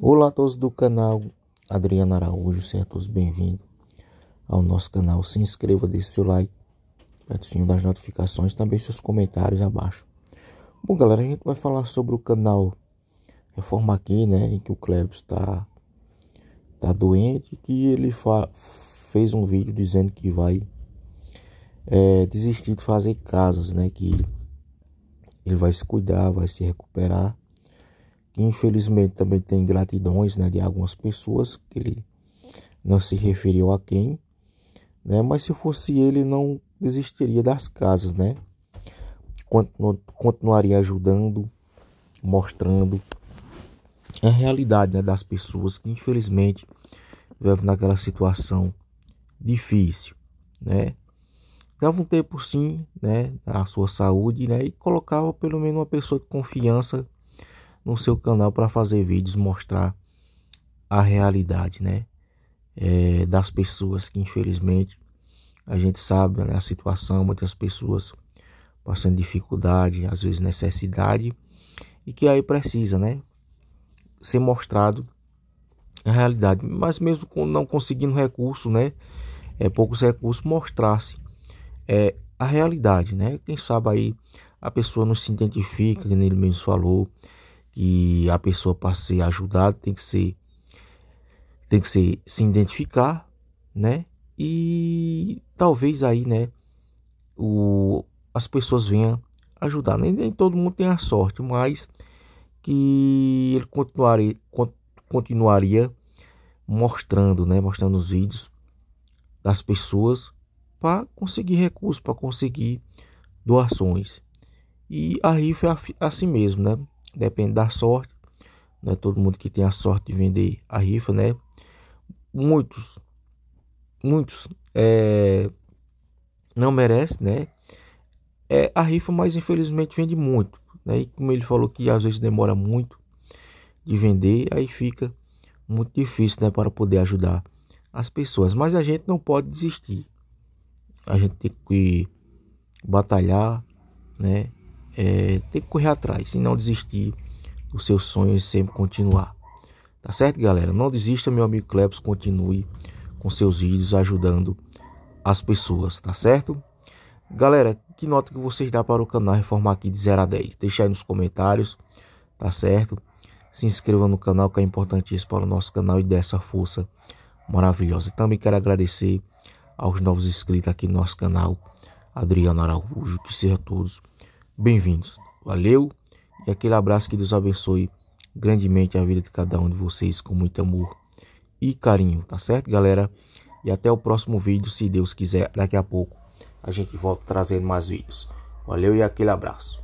Olá a todos do canal Adriano Araújo, sejam todos bem-vindos ao nosso canal. Se inscreva, deixe seu like, aperte as das notificações, também seus comentários abaixo. Bom, galera, a gente vai falar sobre o canal Reforma Aqui, né, em que o Klebs está tá doente, que ele fez um vídeo dizendo que vai é, desistir de fazer casas, né, que ele vai se cuidar, vai se recuperar Infelizmente também tem gratidões né, de algumas pessoas que ele não se referiu a quem, né? Mas se fosse ele não desistiria das casas, né? Continu continuaria ajudando, mostrando a realidade né, das pessoas que infelizmente vivem naquela situação difícil, né? Dava um tempo sim, né, a sua saúde, né, e colocava pelo menos uma pessoa de confiança no seu canal para fazer vídeos, mostrar a realidade, né? É, das pessoas que infelizmente a gente sabe né, a situação, muitas pessoas passando dificuldade, às vezes necessidade, e que aí precisa, né? Ser mostrado a realidade, mas mesmo não conseguindo recurso, né? É, poucos recursos, mostrar-se é, a realidade, né? Quem sabe aí a pessoa não se identifica, que ele mesmo falou, que a pessoa para ser ajudada tem que ser tem que ser, se identificar, né? E talvez aí, né, o, as pessoas venham ajudar. Nem, nem todo mundo tem a sorte, mas que ele continuaria, continuaria mostrando, né, mostrando os vídeos das pessoas para conseguir recursos, para conseguir doações. E a rifa é assim mesmo, né? depende da sorte, né? todo mundo que tem a sorte de vender a rifa, né? Muitos, muitos é, não merece, né? É a rifa, mas infelizmente vende muito, né? E como ele falou que às vezes demora muito de vender, aí fica muito difícil, né? Para poder ajudar as pessoas, mas a gente não pode desistir, a gente tem que batalhar, né? é, tem que correr atrás e não desistir dos seus sonhos e sempre continuar. Tá certo, galera? Não desista, meu amigo Klebs, continue com seus vídeos ajudando as pessoas, tá certo? Galera, que nota que vocês dá para o canal Reformar aqui de 0 a 10? Deixa aí nos comentários, tá certo? Se inscreva no canal que é importantíssimo para o nosso canal e dê essa força maravilhosa. Também quero agradecer aos novos inscritos aqui no nosso canal, Adriano Araújo, que seja todos bem-vindos. Valeu e aquele abraço que Deus abençoe grandemente a vida de cada um de vocês com muito amor e carinho, tá certo, galera? E até o próximo vídeo, se Deus quiser, daqui a pouco a gente volta trazendo mais vídeos. Valeu e aquele abraço.